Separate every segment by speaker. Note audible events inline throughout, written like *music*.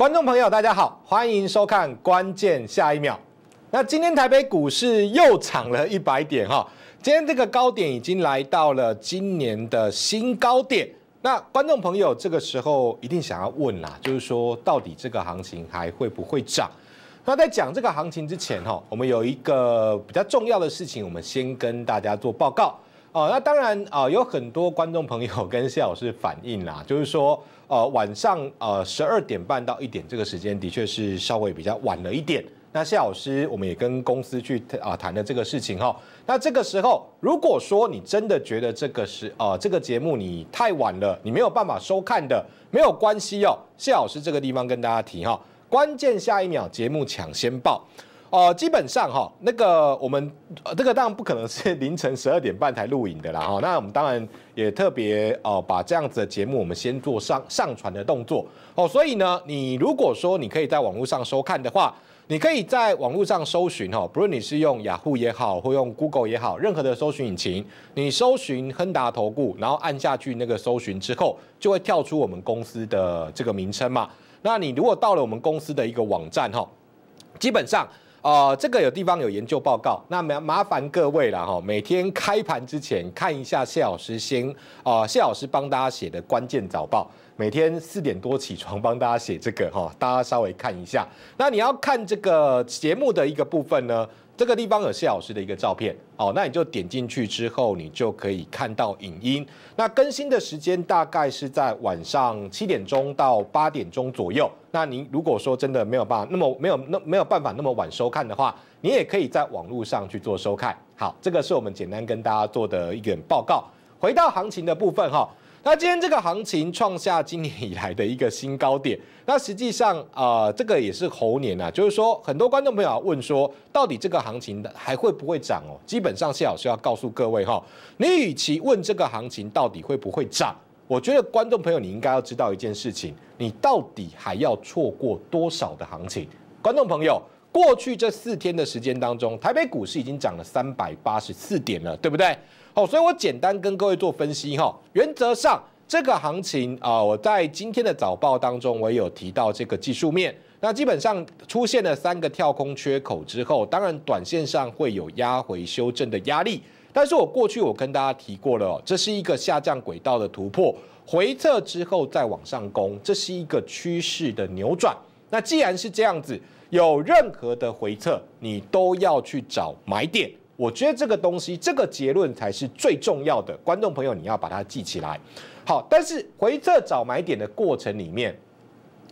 Speaker 1: 观众朋友，大家好，欢迎收看《关键下一秒》。那今天台北股市又涨了一百点哈，今天这个高点已经来到了今年的新高点。那观众朋友这个时候一定想要问啦，就是说到底这个行情还会不会涨？那在讲这个行情之前哈，我们有一个比较重要的事情，我们先跟大家做报告。哦，那当然啊，有很多观众朋友跟谢老师反映啦，*laughs* 就是说，呃，晚上呃十二点半到一点这个时间，的确是稍微比较晚了一点。那谢老师，我们也跟公司去啊谈了这个事情哈。那这个时候，如果说你真的觉得这个是呃这个节目你太晚了，你没有办法收看的，没有关系哦。谢老师这个地方跟大家提哈，关键下一秒节目抢先报。哦，基本上哈，那个我们这个当然不可能是凌晨十二点半才录影的啦哈。那我们当然也特别哦，把这样子的节目我们先做上上传的动作哦。所以呢，你如果说你可以在网络上收看的话，你可以在网络上搜寻哈，不论你是用雅虎也好，或用 Google 也好，任何的搜寻引擎，你搜寻亨达投顾，然后按下去那个搜寻之后，就会跳出我们公司的这个名称嘛。那你如果到了我们公司的一个网站哈，基本上。哦，这个有地方有研究报告，那麻麻烦各位了哈，每天开盘之前看一下谢老师先哦，谢老师帮大家写的关键早报，每天四点多起床帮大家写这个哈，大家稍微看一下。那你要看这个节目的一个部分呢？这个地方有谢老师的一个照片，哦，那你就点进去之后，你就可以看到影音。那更新的时间大概是在晚上七点钟到八点钟左右。那您如果说真的没有办法，那么没有那没有办法那么晚收看的话，你也可以在网络上去做收看。好，这个是我们简单跟大家做的一点报告。回到行情的部分，哈。那今天这个行情创下今年以来的一个新高点。那实际上啊，这个也是猴年啊，就是说很多观众朋友问说，到底这个行情还会不会涨哦？基本上谢老师要告诉各位哈，你与其问这个行情到底会不会涨，我觉得观众朋友你应该要知道一件事情，你到底还要错过多少的行情？观众朋友，过去这四天的时间当中，台北股市已经涨了三百八十四点了，对不对？好，所以我简单跟各位做分析哈。原则上，这个行情啊，我在今天的早报当中我也有提到这个技术面。那基本上出现了三个跳空缺口之后，当然短线上会有压回修正的压力。但是我过去我跟大家提过了，这是一个下降轨道的突破，回撤之后再往上攻，这是一个趋势的扭转。那既然是这样子，有任何的回撤，你都要去找买点。我觉得这个东西，这个结论才是最重要的，观众朋友，你要把它记起来。好，但是回撤找买点的过程里面，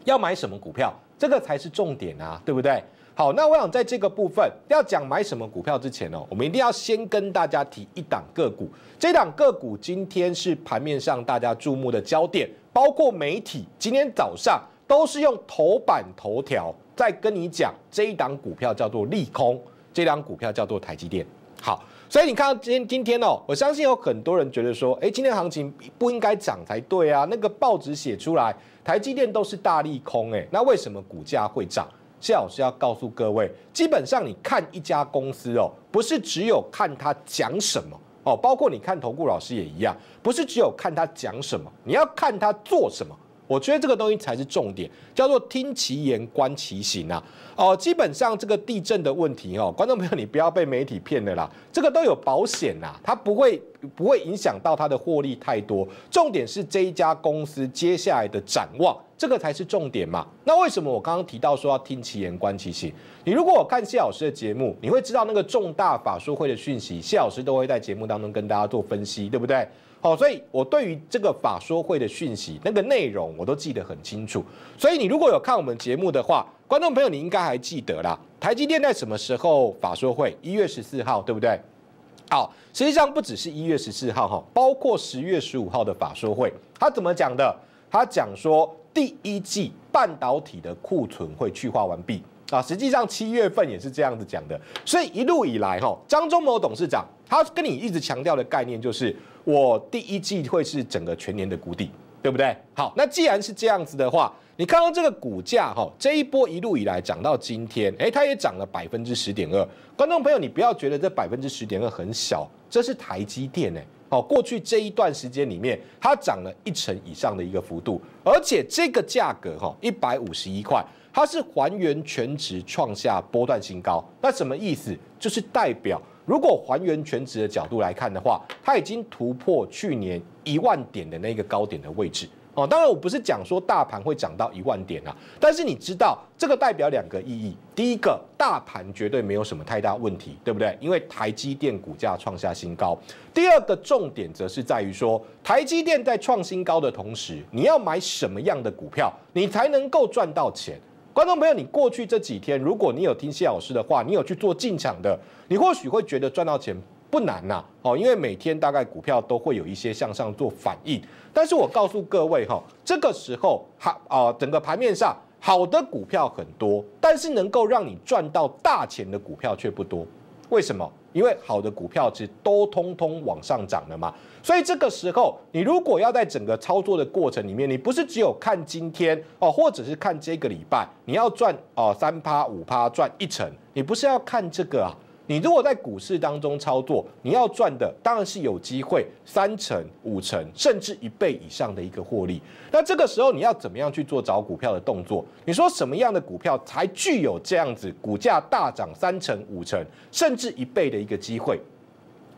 Speaker 1: 要买什么股票，这个才是重点啊，对不对？好，那我想在这个部分要讲买什么股票之前哦，我们一定要先跟大家提一档个股，这档个股今天是盘面上大家注目的焦点，包括媒体今天早上都是用头版头条在跟你讲，这一档股票叫做利空，这档股票叫做台积电。好，所以你看到今天今天哦，我相信有很多人觉得说，哎，今天行情不应该涨才对啊。那个报纸写出来，台积电都是大利空，哎，那为什么股价会涨？谢老师要告诉各位，基本上你看一家公司哦，不是只有看他讲什么哦，包括你看投顾老师也一样，不是只有看他讲什么，你要看他做什么。我觉得这个东西才是重点，叫做听其言观其行啊。哦，基本上这个地震的问题哦，观众朋友你不要被媒体骗了啦，这个都有保险啦，它不会不会影响到它的获利太多。重点是这一家公司接下来的展望，这个才是重点嘛。那为什么我刚刚提到说要听其言观其行？你如果我看谢老师的节目，你会知道那个重大法术会的讯息，谢老师都会在节目当中跟大家做分析，对不对？好，所以我对于这个法说会的讯息，那个内容我都记得很清楚。所以你如果有看我们节目的话，观众朋友你应该还记得啦，台积电在什么时候法说会？一月十四号，对不对？好，实际上不只是一月十四号哈，包括十月十五号的法说会，他怎么讲的？他讲说第一季半导体的库存会去化完毕啊。实际上七月份也是这样子讲的。所以一路以来哈，张忠谋董事长。他跟你一直强调的概念就是，我第一季会是整个全年的谷底，对不对？好，那既然是这样子的话，你看到这个股价哈，这一波一路以来涨到今天，哎，它也涨了百分之十点二。观众朋友，你不要觉得这百分之十点二很小，这是台积电哎，好，过去这一段时间里面，它涨了一成以上的一个幅度，而且这个价格哈，一百五十一块，它是还原全值创下波段新高。那什么意思？就是代表。如果还原全值的角度来看的话，它已经突破去年一万点的那个高点的位置哦。当然，我不是讲说大盘会涨到一万点啊，但是你知道这个代表两个意义：第一个，大盘绝对没有什么太大问题，对不对？因为台积电股价创下新高。第二个重点则是在于说，台积电在创新高的同时，你要买什么样的股票，你才能够赚到钱？观众朋友，你过去这几天，如果你有听谢老师的话，你有去做进场的，你或许会觉得赚到钱不难呐，哦，因为每天大概股票都会有一些向上做反应。但是我告诉各位哈，这个时候好啊，整个盘面上好的股票很多，但是能够让你赚到大钱的股票却不多。为什么？因为好的股票其实都通通往上涨了嘛，所以这个时候你如果要在整个操作的过程里面，你不是只有看今天哦，或者是看这个礼拜，你要赚哦三趴五趴赚一成，你不是要看这个。你如果在股市当中操作，你要赚的当然是有机会三成、五成，甚至一倍以上的一个获利。那这个时候你要怎么样去做找股票的动作？你说什么样的股票才具有这样子股价大涨三成、五成，甚至一倍的一个机会？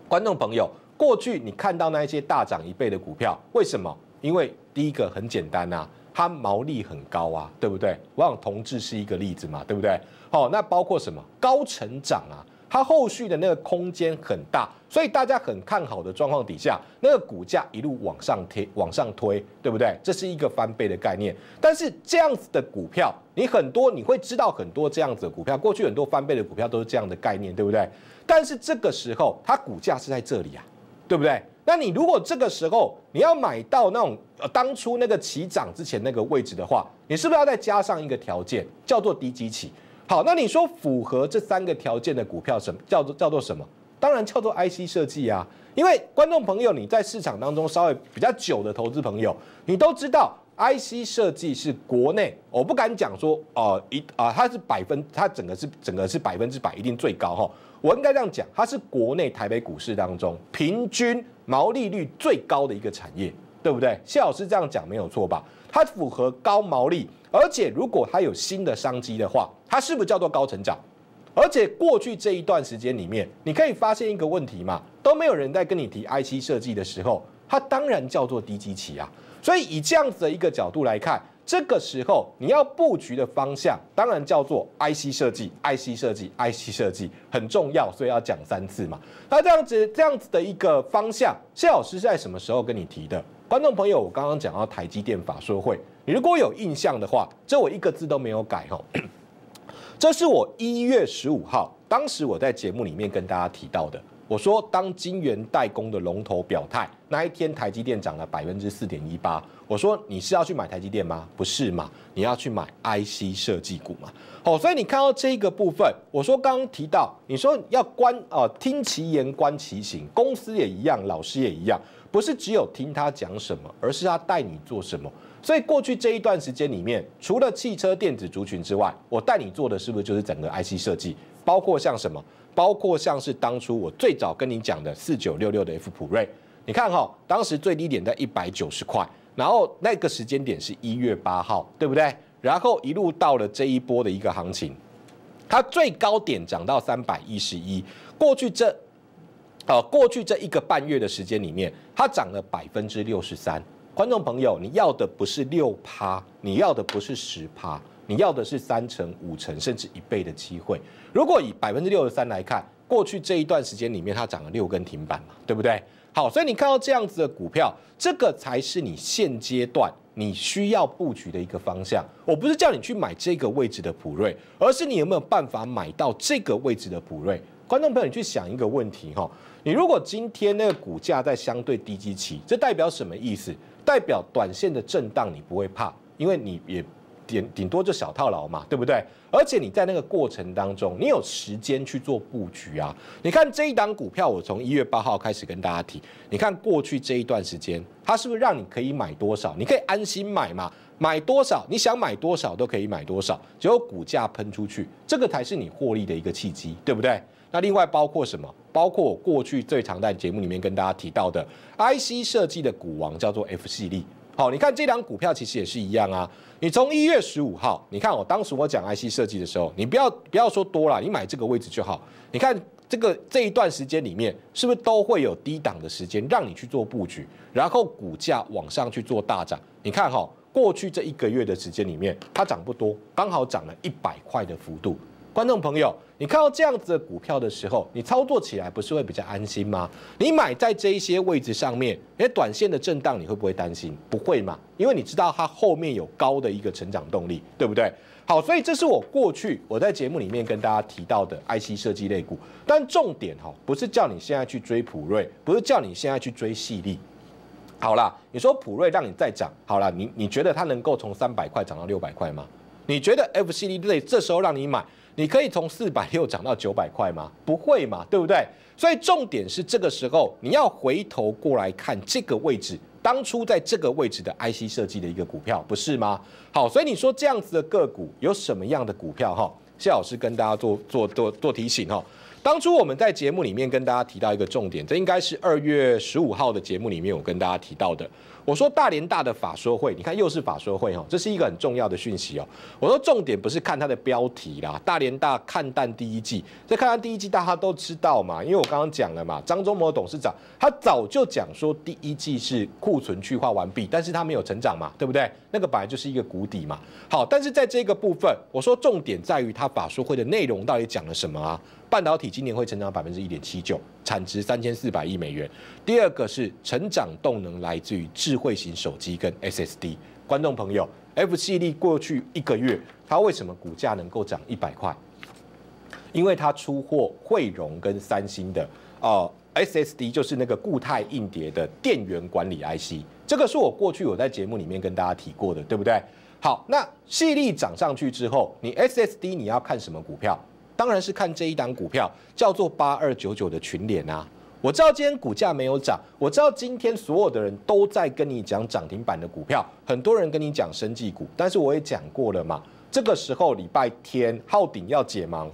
Speaker 1: 观众朋友，过去你看到那些大涨一倍的股票，为什么？因为第一个很简单啊，它毛利很高啊，对不对？往往同质是一个例子嘛，对不对？好，那包括什么高成长啊？它后续的那个空间很大，所以大家很看好的状况底下，那个股价一路往上贴往上推，对不对？这是一个翻倍的概念。但是这样子的股票，你很多，你会知道很多这样子的股票，过去很多翻倍的股票都是这样的概念，对不对？但是这个时候它股价是在这里啊，对不对？那你如果这个时候你要买到那种呃当初那个起涨之前那个位置的话，你是不是要再加上一个条件，叫做低基起？好，那你说符合这三个条件的股票，什么叫做叫做什么？当然叫做 IC 设计啊。因为观众朋友，你在市场当中稍微比较久的投资朋友，你都知道 IC 设计是国内，我不敢讲说，呃一啊，它是百分，它整个是整个是百分之百一定最高哈。我应该这样讲，它是国内台北股市当中平均毛利率最高的一个产业。对不对？谢老师这样讲没有错吧？它符合高毛利，而且如果它有新的商机的话，它是不是叫做高成长？而且过去这一段时间里面，你可以发现一个问题嘛，都没有人在跟你提 IC 设计的时候，它当然叫做低基期啊。所以以这样子的一个角度来看，这个时候你要布局的方向，当然叫做 IC 设计，IC 设计，IC 设计很重要，所以要讲三次嘛。那这样子这样子的一个方向，谢老师是在什么时候跟你提的？观众朋友，我刚刚讲到台积电法说会，你如果有印象的话，这我一个字都没有改哈。*clears throat* 这是我一月十五号，当时我在节目里面跟大家提到的。我说，当金元代工的龙头表态那一天，台积电涨了百分之四点一八。我说，你是要去买台积电吗？不是嘛？你要去买 IC 设计股嘛？好，所以你看到这个部分，我说刚刚提到，你说要观啊，听其言观其行，公司也一样，老师也一样。不是只有听他讲什么，而是他带你做什么。所以过去这一段时间里面，除了汽车电子族群之外，我带你做的是不是就是整个 IC 设计？包括像什么？包括像是当初我最早跟你讲的四九六六的 F 普瑞，你看哈，当时最低点在一百九十块，然后那个时间点是一月八号，对不对？然后一路到了这一波的一个行情，它最高点涨到三百一十一。过去这呃，过去这一个半月的时间里面，它涨了百分之六十三。观众朋友，你要的不是六趴，你要的不是十趴，你要的是三成、五成，甚至一倍的机会。如果以百分之六十三来看，过去这一段时间里面，它涨了六根停板嘛，对不对？好，所以你看到这样子的股票，这个才是你现阶段你需要布局的一个方向。我不是叫你去买这个位置的普瑞，而是你有没有办法买到这个位置的普瑞？观众朋友，你去想一个问题哈。你如果今天那个股价在相对低基期，这代表什么意思？代表短线的震荡你不会怕，因为你也顶顶多就小套牢嘛，对不对？而且你在那个过程当中，你有时间去做布局啊。你看这一档股票，我从一月八号开始跟大家提，你看过去这一段时间，它是不是让你可以买多少？你可以安心买嘛，买多少你想买多少都可以买多少，只有股价喷出去，这个才是你获利的一个契机，对不对？那另外包括什么？包括过去最常在节目里面跟大家提到的 IC 设计的股王叫做 F 系列。好，你看这档股票其实也是一样啊。你从一月十五号，你看我当时我讲 IC 设计的时候，你不要不要说多了，你买这个位置就好。你看这个这一段时间里面，是不是都会有低档的时间让你去做布局，然后股价往上去做大涨？你看哈，过去这一个月的时间里面，它涨不多，刚好涨了一百块的幅度。观众朋友。你看到这样子的股票的时候，你操作起来不是会比较安心吗？你买在这一些位置上面，因短线的震荡，你会不会担心？不会嘛，因为你知道它后面有高的一个成长动力，对不对？好，所以这是我过去我在节目里面跟大家提到的 IC 设计类股，但重点哈，不是叫你现在去追普瑞，不是叫你现在去追细粒。好啦，你说普瑞让你再涨，好了，你你觉得它能够从三百块涨到六百块吗？你觉得 FCD 类这时候让你买？你可以从四百六涨到九百块吗？*laughs* 不会嘛，对不对？所以重点是这个时候，你要回头过来看这个位置，当初在这个位置的 IC 设计的一个股票，不是吗？好，所以你说这样子的个股有什么样的股票？哈，谢老师跟大家做做做做提醒哈。当初我们在节目里面跟大家提到一个重点，这应该是二月十五号的节目里面我跟大家提到的。我说大连大的法说会，你看又是法说会哦，这是一个很重要的讯息哦。我说重点不是看它的标题啦，大连大看淡第一季，这看淡第一季，大家都知道嘛，因为我刚刚讲了嘛，张忠谋董事长他早就讲说第一季是库存去化完毕，但是他没有成长嘛，对不对？那个本来就是一个谷底嘛。好，但是在这个部分，我说重点在于他法说会的内容到底讲了什么啊？半导体今年会成长百分之一点七九，产值三千四百亿美元。第二个是成长动能来自于智慧型手机跟 SSD。观众朋友，F 系列过去一个月，它为什么股价能够涨一百块？因为它出货汇容跟三星的呃 SSD，就是那个固态硬碟的电源管理 IC。这个是我过去有在节目里面跟大家提过的，对不对？好，那系列涨上去之后，你 SSD 你要看什么股票？当然是看这一档股票，叫做八二九九的群联啊。我知道今天股价没有涨，我知道今天所有的人都在跟你讲涨停板的股票，很多人跟你讲生技股，但是我也讲过了嘛。这个时候礼拜天浩鼎要解盲，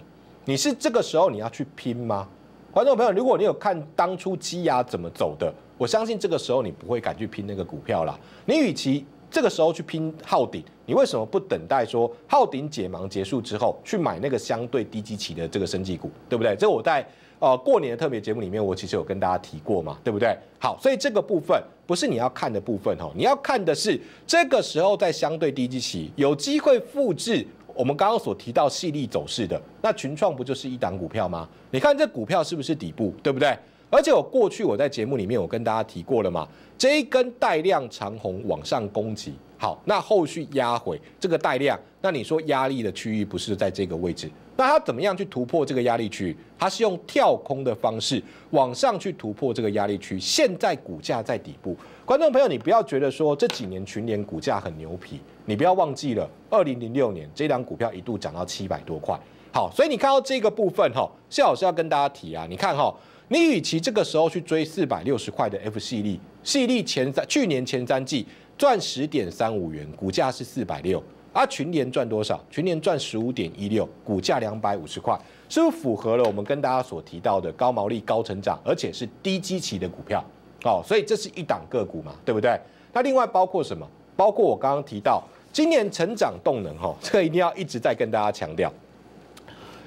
Speaker 1: 你是这个时候你要去拼吗？观众朋友，如果你有看当初鸡鸭怎么走的，我相信这个时候你不会敢去拼那个股票了。你与其这个时候去拼号顶，你为什么不等待说号顶解盲结束之后去买那个相对低基期的这个升绩股，对不对？这我在呃过年的特别节目里面我其实有跟大家提过嘛，对不对？好，所以这个部分不是你要看的部分哦，你要看的是这个时候在相对低基期有机会复制我们刚刚所提到细列走势的那群创不就是一档股票吗？你看这股票是不是底部，对不对？而且我过去我在节目里面我跟大家提过了嘛，这一根带量长虹往上攻击，好，那后续压回这个带量，那你说压力的区域不是在这个位置？那它怎么样去突破这个压力区？它是用跳空的方式往上去突破这个压力区。现在股价在底部，观众朋友，你不要觉得说这几年群联股价很牛皮，你不要忘记了，二零零六年这档股票一度涨到七百多块。好，所以你看到这个部分哈，谢老师要跟大家提啊，你看哈。你与其这个时候去追四百六十块的 F 系列，系列前三去年前三季赚十点三五元，股价是四百六，啊，群联赚多少？群联赚十五点一六，股价两百五十块，是不是符合了我们跟大家所提到的高毛利、高成长，而且是低基期的股票？哦，所以这是一档个股嘛，对不对？那另外包括什么？包括我刚刚提到今年成长动能，哈，这一定要一直在跟大家强调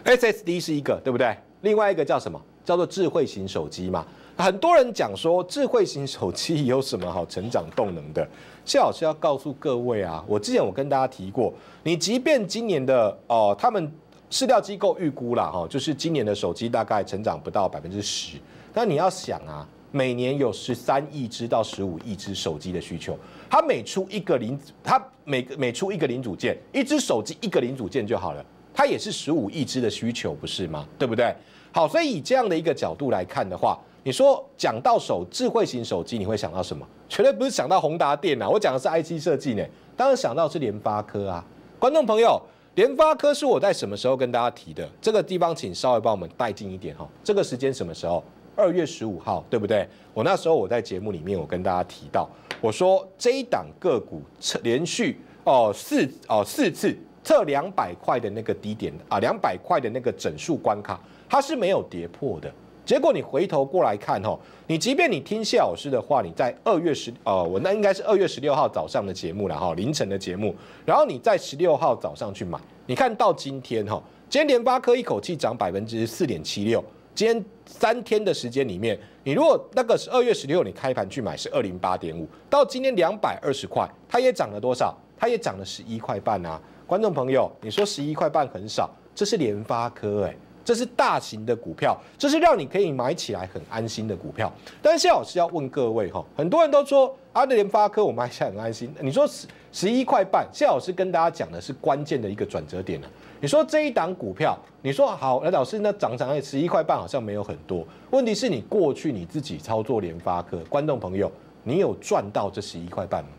Speaker 1: ，SSD 是一个，对不对？另外一个叫什么？叫做智慧型手机嘛，很多人讲说智慧型手机有什么好成长动能的？谢老师要告诉各位啊，我之前我跟大家提过，你即便今年的哦，他们市调机构预估了哈，就是今年的手机大概成长不到百分之十。但你要想啊，每年有十三亿只到十五亿只手机的需求，它每出一个零，它每个每出一个零组件，一只手机一个零组件就好了，它也是十五亿只的需求不是吗？对不对？好，所以以这样的一个角度来看的话，你说讲到手智慧型手机，你会想到什么？绝对不是想到宏达电呐，我讲的是 IC 设计呢，当然想到是联发科啊。观众朋友，联发科是我在什么时候跟大家提的？这个地方请稍微帮我们带近一点哈。这个时间什么时候？二月十五号，对不对？我那时候我在节目里面我跟大家提到，我说一档个股测连续哦四哦四次测两百块的那个低点啊，两百块的那个整数关卡。它是没有跌破的结果。你回头过来看哈，你即便你听谢老师的话，你在二月十，呃，我那应该是二月十六号早上的节目了哈，凌晨的节目。然后你在十六号早上去买，你看到今天哈，今天联发科一口气涨百分之四点七六。今天三天的时间里面，你如果那个是二月十六你开盘去买是二零八点五，到今天两百二十块，它也涨了多少？它也涨了十一块半啊！观众朋友，你说十一块半很少？这是联发科哎。这是大型的股票，这是让你可以买起来很安心的股票。但是谢老师要问各位哈，很多人都说啊，德联发科我们买起来很安心。你说十十一块半，谢老师跟大家讲的是关键的一个转折点了。你说这一档股票，你说好，那老师那涨涨到十一块半好像没有很多。问题是你过去你自己操作联发科，观众朋友，你有赚到这十一块半吗？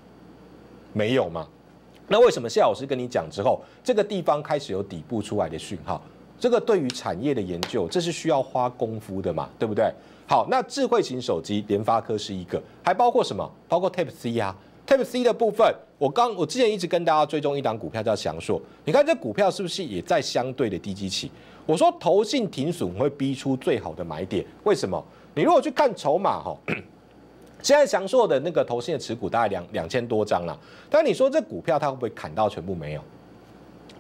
Speaker 1: 没有吗？那为什么谢老师跟你讲之后，这个地方开始有底部出来的讯号？这个对于产业的研究，这是需要花功夫的嘛，对不对？好，那智慧型手机，联发科是一个，还包括什么？包括 t y p e C 啊 t y p e C 的部分，我刚我之前一直跟大家追踪一档股票叫翔硕，你看这股票是不是也在相对的低基期？我说投信停损会逼出最好的买点，为什么？你如果去看筹码哈，*coughs* 现在翔硕的那个投信的持股大概两两千多张了，但你说这股票它会不会砍到全部没有？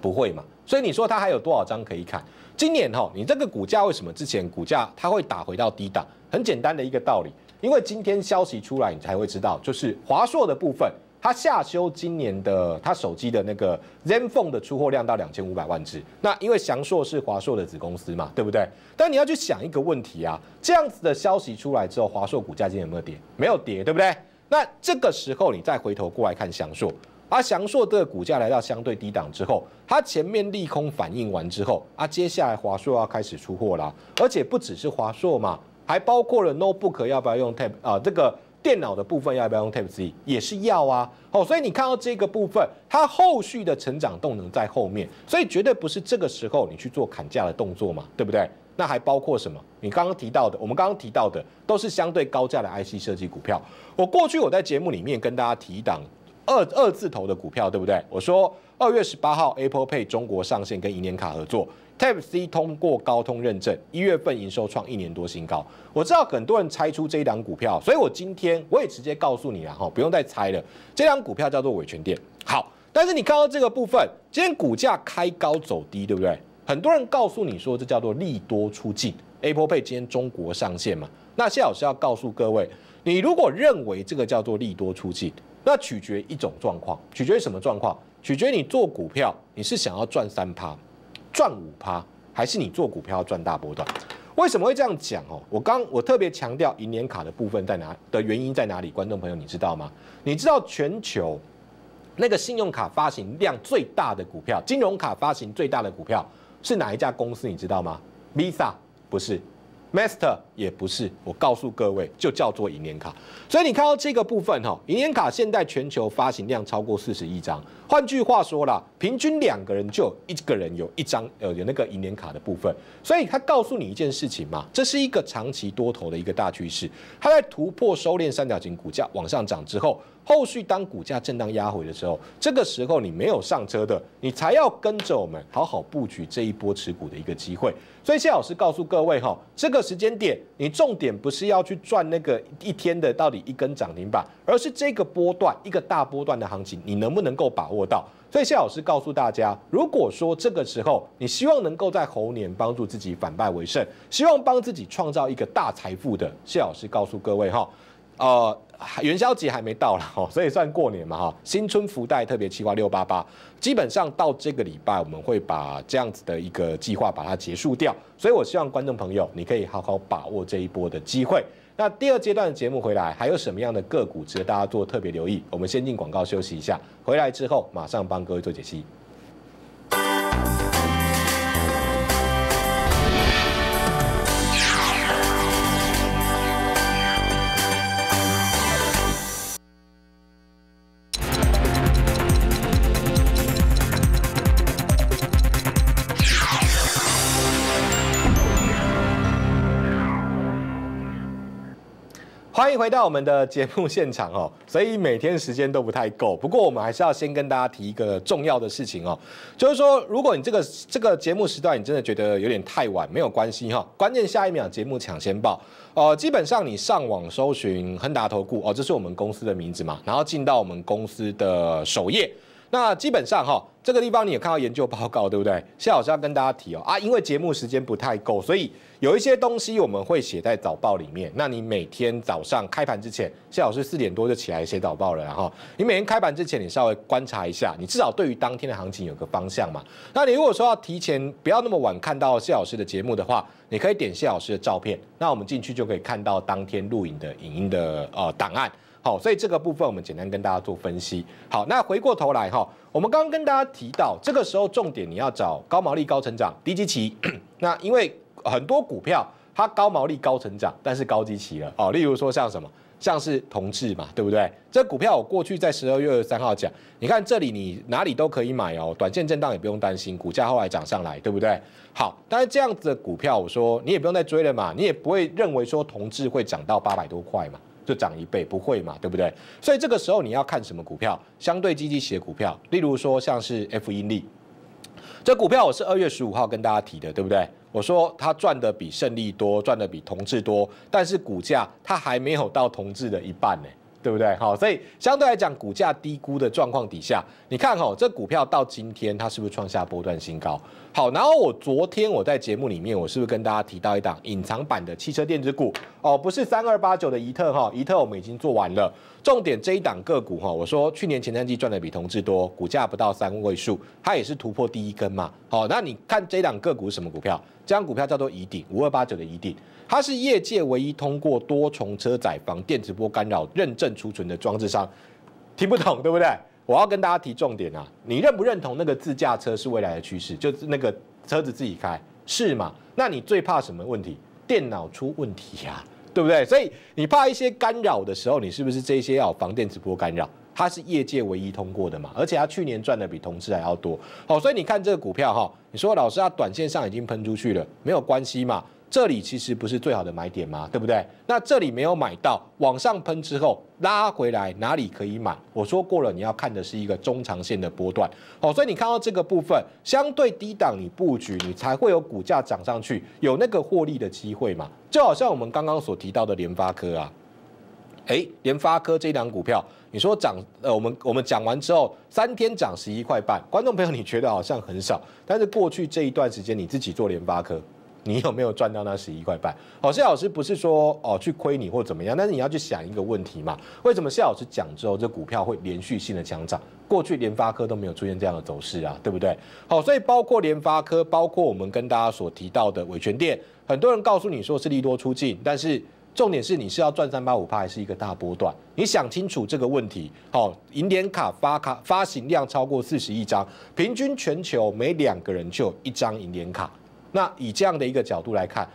Speaker 1: 不会嘛？所以你说它还有多少张可以砍？今年哈，你这个股价为什么之前股价它会打回到低档？很简单的一个道理，因为今天消息出来，你才会知道，就是华硕的部分，它下修今年的它手机的那个 ZenFone 的出货量到两千五百万只。那因为翔硕是华硕的子公司嘛，对不对？但你要去想一个问题啊，这样子的消息出来之后，华硕股价今天有没有跌？没有跌，对不对？那这个时候你再回头过来看翔硕。而翔硕的股价来到相对低档之后，它前面利空反应完之后，啊，接下来华硕要开始出货啦，而且不只是华硕嘛，还包括了 notebook 要不要用 tab 啊，这个电脑的部分要不要用 tab C 也是要啊，哦，所以你看到这个部分，它后续的成长动能在后面，所以绝对不是这个时候你去做砍价的动作嘛，对不对？那还包括什么？你刚刚提到的，我们刚刚提到的都是相对高价的 IC 设计股票，我过去我在节目里面跟大家提档。二二字头的股票对不对？我说二月十八号，Apple Pay 中国上线跟银联卡合作 t a e C 通过高通认证，一月份营收创一年多新高。我知道很多人猜出这一档股票，所以我今天我也直接告诉你了哈，不用再猜了。这档股票叫做伟权店。好，但是你看到这个部分，今天股价开高走低，对不对？很多人告诉你说这叫做利多出尽，Apple Pay 今天中国上线嘛？那谢老师要告诉各位，你如果认为这个叫做利多出尽，那取决一种状况，取决于什么状况？取决于你做股票，你是想要赚三趴、赚五趴，还是你做股票要赚大波段？为什么会这样讲哦？我刚我特别强调银联卡的部分在哪的原因在哪里？观众朋友，你知道吗？你知道全球那个信用卡发行量最大的股票、金融卡发行最大的股票是哪一家公司？你知道吗？Visa 不是。Master 也不是，我告诉各位，就叫做银联卡。所以你看到这个部分哈，银联卡现在全球发行量超过四十亿张，换句话说啦，平均两个人就一个人有一张呃有那个银联卡的部分。所以他告诉你一件事情嘛，这是一个长期多头的一个大趋势。它在突破收敛三角形股价往上涨之后。后续当股价震荡压回的时候，这个时候你没有上车的，你才要跟着我们好好布局这一波持股的一个机会。所以谢老师告诉各位哈，这个时间点，你重点不是要去赚那个一天的到底一根涨停板，而是这个波段一个大波段的行情，你能不能够把握到？所以谢老师告诉大家，如果说这个时候你希望能够在猴年帮助自己反败为胜，希望帮自己创造一个大财富的，谢老师告诉各位哈。呃，元宵节还没到了 *laughs* 哦，所以算过年嘛哈。新春福袋特别计划六八八，基本上到这个礼拜我们会把这样子的一个计划把它结束掉。所以我希望观众朋友，你可以好好把握这一波的机会。那第二阶段的节目回来，还有什么样的个股值得大家做特别留意？我们先进广告休息一下，回来之后马上帮各位做解析。欢迎回到我们的节目现场哦，*laughs* 所以每天时间都不太够，不过我们还是要先跟大家提一个重要的事情哦，就是说，如果你这个这个节目时段你真的觉得有点太晚，没有关系哈，关键下一秒节目抢先报哦，基本上你上网搜寻亨达投顾哦，这是我们公司的名字嘛，然后进到我们公司的首页。那基本上哈，这个地方你也看到研究报告，对不对？谢老师要跟大家提哦啊，因为节目时间不太够，所以有一些东西我们会写在早报里面。那你每天早上开盘之前，谢老师四点多就起来写早报了然后你每天开盘之前，你稍微观察一下，你至少对于当天的行情有个方向嘛。那你如果说要提前不要那么晚看到谢老师的节目的话，你可以点谢老师的照片，那我们进去就可以看到当天录影的影音的呃档案。好，所以这个部分我们简单跟大家做分析。好，那回过头来哈，我们刚刚跟大家提到，这个时候重点你要找高毛利、高成长、低基期。*clears throat* 那因为很多股票它高毛利、高成长，但是高基期了哦。例如说像什么，像是同志嘛，对不对？这股票我过去在十二月二十三号讲，你看这里你哪里都可以买哦，短线震荡也不用担心，股价后来涨上来，对不对？好，但是这样子的股票我说你也不用再追了嘛，你也不会认为说同志会涨到八百多块嘛。就涨一倍，不会嘛，对不对？所以这个时候你要看什么股票，相对积极型的股票，例如说像是 F 阴利，这股票我是二月十五号跟大家提的，对不对？我说它赚的比胜利多，赚的比同志多，但是股价它还没有到同志的一半呢。对不对？好，所以相对来讲，股价低估的状况底下，你看哈，这股票到今天它是不是创下波段新高？好，然后我昨天我在节目里面，我是不是跟大家提到一档隐藏版的汽车电子股？哦，不是三二八九的怡特哈，怡特我们已经做完了。重点一档个股哈，我说去年前三季赚的比同志多，股价不到三位数，它也是突破第一根嘛。好，那你看一档个股是什么股票？这张股票叫做乙鼎五二八九的乙鼎，它是业界唯一通过多重车载防电磁波干扰认证储存的装置商。听不懂对不对？我要跟大家提重点啊，你认不认同那个自驾车是未来的趋势？就是那个车子自己开，是嘛？那你最怕什么问题？电脑出问题呀。对不对？所以你怕一些干扰的时候，你是不是这些要防电磁波干扰？它是业界唯一通过的嘛？而且它去年赚的比同事还要多。好，所以你看这个股票哈，你说老师啊，短线上已经喷出去了，没有关系嘛？这里其实不是最好的买点嘛，对不对？那这里没有买到，往上喷之后拉回来，哪里可以买？我说过了，你要看的是一个中长线的波段好，所以你看到这个部分相对低档，你布局，你才会有股价涨上去，有那个获利的机会嘛。就好像我们刚刚所提到的联发科啊，诶，联发科这档股票，你说涨，呃，我们我们讲完之后三天涨十一块半，观众朋友你觉得好像很少，但是过去这一段时间你自己做联发科。你有没有赚到那十一块半？好，谢老师不是说哦去亏你或怎么样，但是你要去想一个问题嘛，为什么谢老师讲之后这股票会连续性的强涨？过去联发科都没有出现这样的走势啊，对不对？好，所以包括联发科，包括我们跟大家所提到的维权店，很多人告诉你说是利多出尽，但是重点是你是要赚三八五八还是一个大波段？你想清楚这个问题。好，银联卡发卡发行量超过四十亿张，平均全球每两个人就有一张银联卡。那以这样的一个角度来看，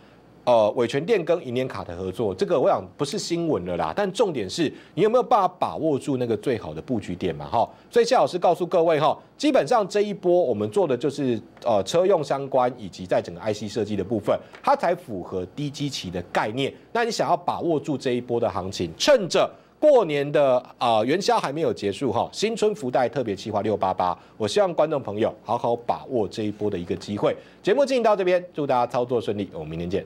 Speaker 1: 呃，伟权店跟银联卡的合作，这个我想不是新闻了啦。但重点是你有没有办法把握住那个最好的布局点嘛？哈，所以谢老师告诉各位哈，基本上这一波我们做的就是呃车用相关以及在整个 IC 设计的部分，它才符合低基期的概念。那你想要把握住这一波的行情，趁着。过年的啊元宵还没有结束哈，新春福袋特别计划六八八，我希望观众朋友好好把握这一波的一个机会。节目进行到这边，祝大家操作顺利，我们明天见。